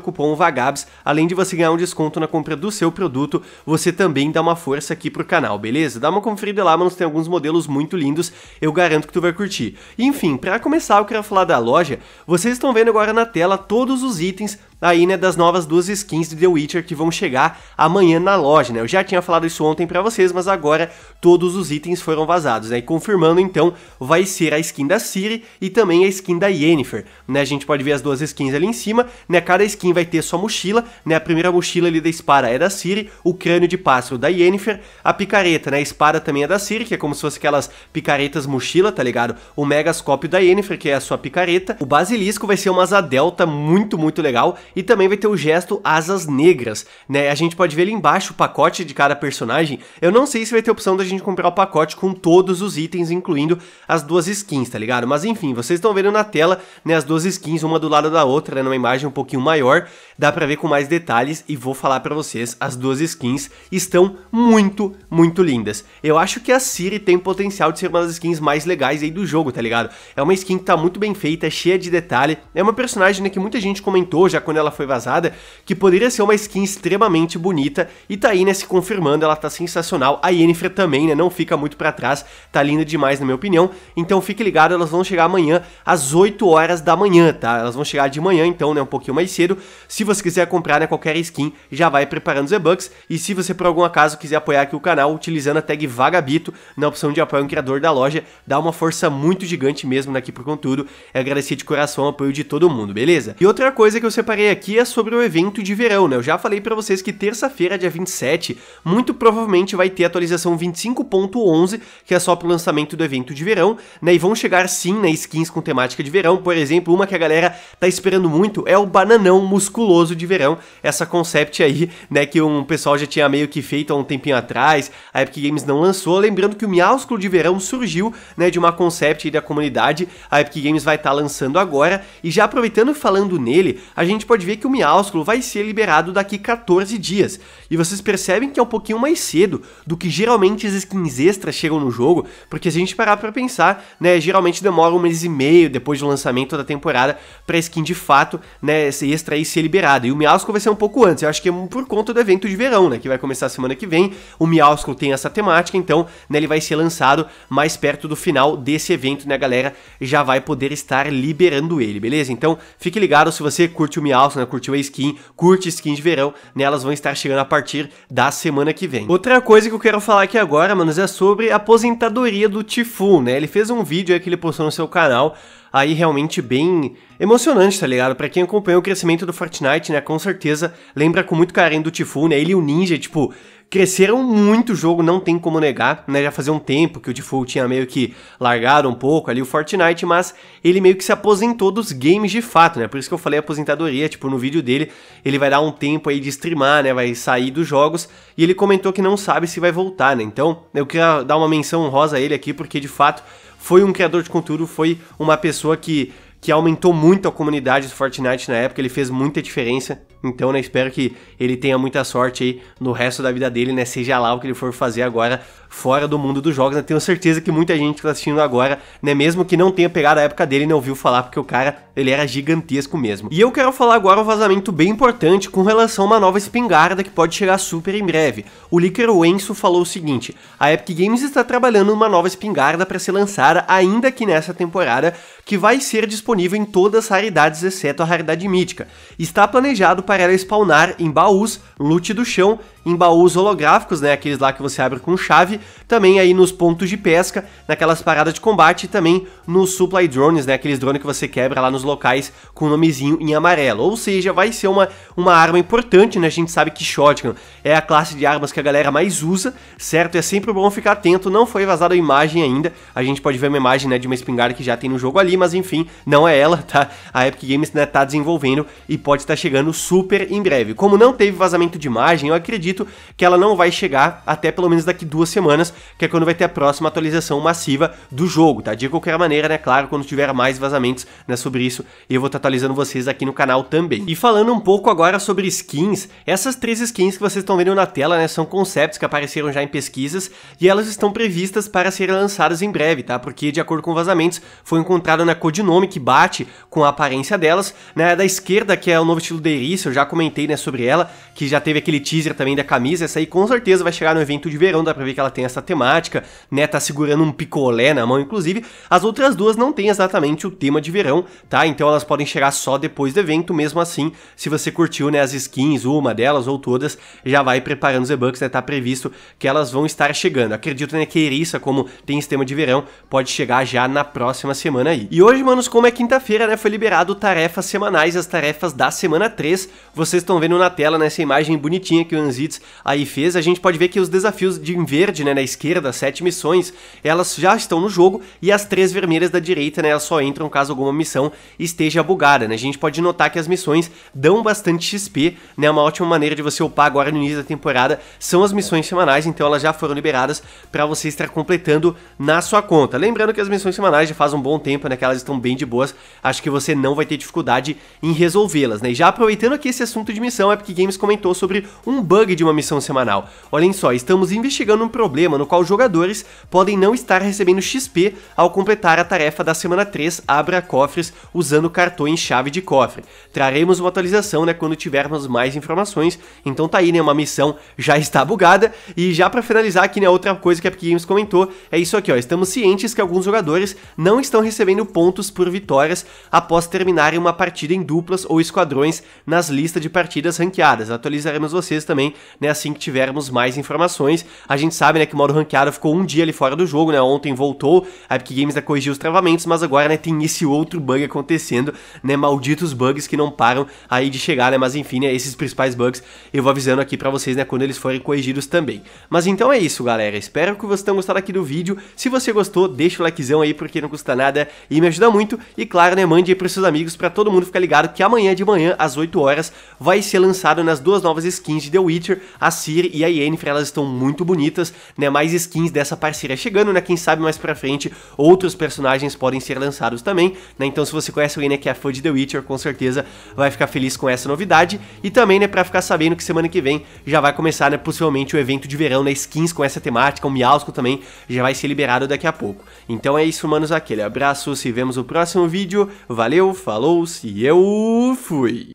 o cupom VAGABS, além de você ganhar um desconto na compra do seu produto, você também dá uma força aqui pro canal, beleza? Dá uma conferida lá, mano, tem alguns modelos muito lindos, eu garanto que tu vai curtir. Enfim, para começar, eu quero falar da loja. Vocês estão vendo agora na tela todos os itens aí, né, das novas duas skins de The Witcher que vão chegar amanhã na loja, né? Eu já tinha falado isso ontem para vocês, mas agora todos os itens foram vazados, né? E confirmando, então, vai ser a skin da Ciri e também a skin da Yennefer, né? A gente pode ver as duas skins ali em cima, né? Cada skin vai ter sua mochila, né? A primeira mochila ali da espada é da Ciri, o crânio de pássaro da Yennefer, a picareta, né? A espada também é da Ciri, que é como se fosse aquelas picaretas mochila, tá ligado? O megascópio da Yennefer, que é a sua picareta, o basilisco vai ser uma asa delta tá muito, muito legal, e também vai ter o gesto Asas Negras, né? A gente pode ver ali embaixo o pacote de cada personagem. Eu não sei se vai ter opção da gente comprar o pacote com todos os itens, incluindo as duas skins, tá ligado? Mas enfim, vocês estão vendo na tela, né, as duas skins, uma do lado da outra, né, numa imagem um pouquinho maior, dá pra ver com mais detalhes e vou falar pra vocês, as duas skins estão muito, muito lindas. Eu acho que a Siri tem potencial de ser uma das skins mais legais aí do jogo, tá ligado? É uma skin que tá muito bem feita, é cheia de detalhe, é uma personagem né, que muita gente comentou já quando ela foi vazada, que poderia ser uma skin extremamente bonita, e tá aí, né, se confirmando, ela tá sensacional. A Yennefer também, né, não fica muito para trás, tá linda demais na minha opinião. Então fique ligado, elas vão chegar amanhã às 8 horas da manhã, tá? Elas vão chegar de manhã, então, né, um pouquinho mais cedo. Se você quiser comprar, né, qualquer skin, já vai preparando os e-bucks, e se você por algum acaso quiser apoiar aqui o canal, utilizando a tag Vagabito na opção de apoio um criador da loja, dá uma força muito gigante mesmo aqui pro conteúdo. É agradecer de coração o apoio de todo mundo, beleza? E outra coisa que eu separei aqui é sobre o evento de verão, né? Eu já falei para vocês que terça-feira, dia 27, muito provavelmente vai ter a atualização 25.11, que é só pro lançamento do evento de verão, né? E vão chegar sim, né, skins com temática de verão. Por exemplo, uma que a galera tá esperando muito é o bananão musculoso de verão, essa concept aí, né, que um pessoal já tinha meio que feito há um tempinho atrás, a Epic Games não lançou. Lembrando que o miásculo de verão surgiu, né, de uma concept aí da comunidade, a Epic Games vai estar tá lançando agora. E já aproveitando falando nele, a gente pode pode ver que o miásculo vai ser liberado daqui 14 dias. E vocês percebem que é um pouquinho mais cedo do que geralmente as skins extras chegam no jogo, porque se a gente parar pra pensar, né, geralmente demora um mês e meio depois do lançamento da temporada pra skin de fato, né, extra aí ser liberada. E o miásculo vai ser um pouco antes, eu acho que é por conta do evento de verão, né, que vai começar semana que vem. O miásculo tem essa temática, então, né, ele vai ser lançado mais perto do final desse evento, né, galera? Já vai poder estar liberando ele, beleza? Então, fique ligado se você curte o miásculo calça, né? Curtiu a skin, curte skin de verão, né? Elas vão estar chegando a partir da semana que vem. Outra coisa que eu quero falar aqui agora, manos, é sobre a aposentadoria do Tifu. né? Ele fez um vídeo aí que ele postou no seu canal aí realmente bem emocionante, tá ligado? Pra quem acompanhou o crescimento do Fortnite, né, com certeza lembra com muito carinho do Tifu, né? Ele e o Ninja, tipo, cresceram muito o jogo, não tem como negar, né? Já fazia um tempo que o Tifu tinha meio que largado um pouco ali o Fortnite, mas ele meio que se aposentou dos games de fato, né? Por isso que eu falei aposentadoria, tipo, no vídeo dele, ele vai dar um tempo aí de streamar, né? Vai sair dos jogos e ele comentou que não sabe se vai voltar, né? Então, eu queria dar uma menção honrosa a ele aqui, porque de fato foi um criador de conteúdo, foi uma pessoa que, que aumentou muito a comunidade do Fortnite na época, ele fez muita diferença. Então, né, espero que ele tenha muita sorte aí no resto da vida dele, né? Seja lá o que ele for fazer agora fora do mundo dos jogos, né? Tenho certeza que muita gente que tá assistindo agora, né, mesmo que não tenha pegado a época dele, não né, ouviu falar porque o cara, ele era gigantesco mesmo. E eu quero falar agora um vazamento bem importante com relação a uma nova espingarda que pode chegar super em breve. O Licker Wenso falou o seguinte: "A Epic Games está trabalhando uma nova espingarda para ser lançada ainda que nessa temporada, que vai ser disponível em todas as raridades exceto a raridade mítica. Está planejado para ela spawnar em baús, loot do chão em baús holográficos, né, aqueles lá que você abre com chave, também aí nos pontos de pesca, naquelas paradas de combate e também nos supply drones, né, aqueles drones que você quebra lá nos locais com o nomezinho em amarelo. Ou seja, vai ser uma, uma arma importante, né, a gente sabe que shotgun é a classe de armas que a galera mais usa, certo? É sempre bom ficar atento, não foi vazada a imagem ainda, a gente pode ver uma imagem, né, de uma espingarda que já tem no jogo ali, mas enfim, não é ela, tá? A Epic Games, né, tá desenvolvendo e pode estar tá chegando super em breve. Como não teve vazamento de imagem, eu acredito acredito que ela não vai chegar até pelo menos daqui duas semanas, que é quando vai ter a próxima atualização massiva do jogo, tá? De qualquer maneira, né? Claro, quando tiver mais vazamentos né, sobre isso, eu vou estar tá atualizando vocês aqui no canal também. E falando um pouco agora sobre skins, essas três skins que vocês estão vendo na tela, né? São conceitos que apareceram já em pesquisas e elas estão previstas para serem lançadas em breve, tá? Porque, de acordo com vazamentos, foi encontrada na codinome que bate com a aparência delas, né? Da esquerda, que é o novo estilo de Iris, eu já comentei, né, sobre ela, que já teve aquele teaser também a camisa, essa aí com certeza vai chegar no evento de verão, dá pra ver que ela tem essa temática, né? Tá segurando um picolé na mão, inclusive. As outras duas não tem exatamente o tema de verão, tá? Então elas podem chegar só depois do evento, mesmo assim, se você curtiu, né, as skins, uma delas ou todas, já vai preparando os e-bucks, né? Tá previsto que elas vão estar chegando. Acredito, né, que Eriça, como tem esse tema de verão, pode chegar já na próxima semana aí. E hoje, manos, como é quinta-feira, né, foi liberado tarefas semanais, as tarefas da semana 3. Vocês estão vendo na tela, nessa né, imagem bonitinha que o Anzi aí fez, a gente pode ver que os desafios de em verde, né, na esquerda, sete missões, elas já estão no jogo e as três vermelhas da direita, né, elas só entram caso alguma missão esteja bugada, né? A gente pode notar que as missões dão bastante XP, né? Uma ótima maneira de você upar agora no início da temporada são as missões semanais, então elas já foram liberadas para você estar completando na sua conta. Lembrando que as missões semanais já faz um bom tempo, né, que elas estão bem de boas, acho que você não vai ter dificuldade em resolvê-las, né? E já aproveitando aqui esse assunto de missão, a Epic Games comentou sobre um bug de uma missão semanal. Olhem só, estamos investigando um problema no qual jogadores podem não estar recebendo XP ao completar a tarefa da semana 3, abra cofres usando cartões chave de cofre. Traremos uma atualização, né, quando tivermos mais informações. Então tá aí, né, uma missão já está bugada e já para finalizar aqui, né, outra coisa que a Epic Games comentou é isso aqui, ó. Estamos cientes que alguns jogadores não estão recebendo pontos por vitórias após terminarem uma partida em duplas ou esquadrões nas listas de partidas ranqueadas. Atualizaremos vocês também né, assim que tivermos mais informações. A gente sabe, né, que o modo Ranqueado ficou um dia ali fora do jogo, né, ontem voltou, a Epic Games a corrigiu os travamentos, mas agora, né, tem esse outro bug acontecendo, né, malditos bugs que não param aí de chegar, né, mas enfim, né, esses principais bugs eu vou avisando aqui para vocês, né, quando eles forem corrigidos também. Mas então é isso, galera, espero que vocês tenham gostado aqui do vídeo, se você gostou, deixa o likezão aí, porque não custa nada e me ajuda muito, e claro, né, mande aí pros seus amigos, para todo mundo ficar ligado que amanhã de manhã, às 8 horas, vai ser lançado nas duas novas skins de The Witcher, a Siri e a Yennefer, elas estão muito bonitas, né? Mais skins dessa parceria chegando, né? Quem sabe mais pra frente outros personagens podem ser lançados também, né? Então se você conhece alguém né, que é fã de The Witcher, com certeza vai ficar feliz com essa novidade. E também, né, pra ficar sabendo que semana que vem já vai começar, né, possivelmente o evento de verão, né? Skins com essa temática, o Miausco também já vai ser liberado daqui a pouco. Então é isso, manos, aquele abraço, se vemos no próximo vídeo, valeu, falou, se eu fui!